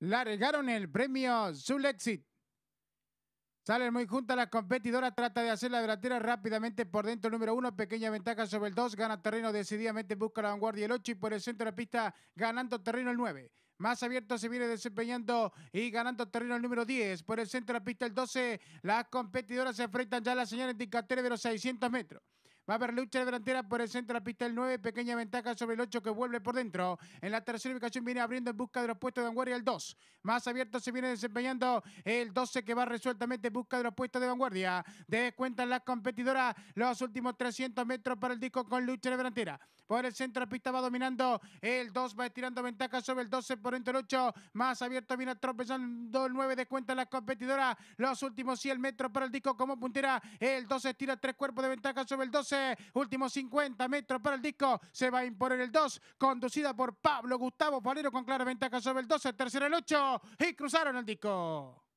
largaron el premio Zulexit. Salen muy juntas las competidoras, trata de hacer la delantera rápidamente por dentro el número 1, pequeña ventaja sobre el 2, gana terreno decididamente, busca la vanguardia el 8 y por el centro de la pista ganando terreno el 9. Más abierto se viene desempeñando y ganando terreno el número 10. Por el centro de la pista el 12, las competidoras se enfrentan ya a la señal indicatoria de los 600 metros. Va a haber lucha de delantera por el centro de la pista el 9, pequeña ventaja sobre el 8 que vuelve por dentro. En la tercera ubicación viene abriendo en busca de los puestos de vanguardia el 2. Más abierto se viene desempeñando el 12 que va resueltamente en busca de los puestos de vanguardia. Descuentan las competidoras los últimos 300 metros para el disco con lucha de delantera. Por el centro de pista va dominando el 2, va tirando ventaja sobre el 12 por entre el 8. Más abierto viene tropezando el 9 de cuenta la competidora. Los últimos 100 metros para el disco como puntera. El 12 tira tres cuerpos de ventaja sobre el 12. Últimos 50 metros para el disco. Se va a imponer el 2, conducida por Pablo Gustavo Valero con clara ventaja sobre el 12. Tercero el 8 y cruzaron el disco.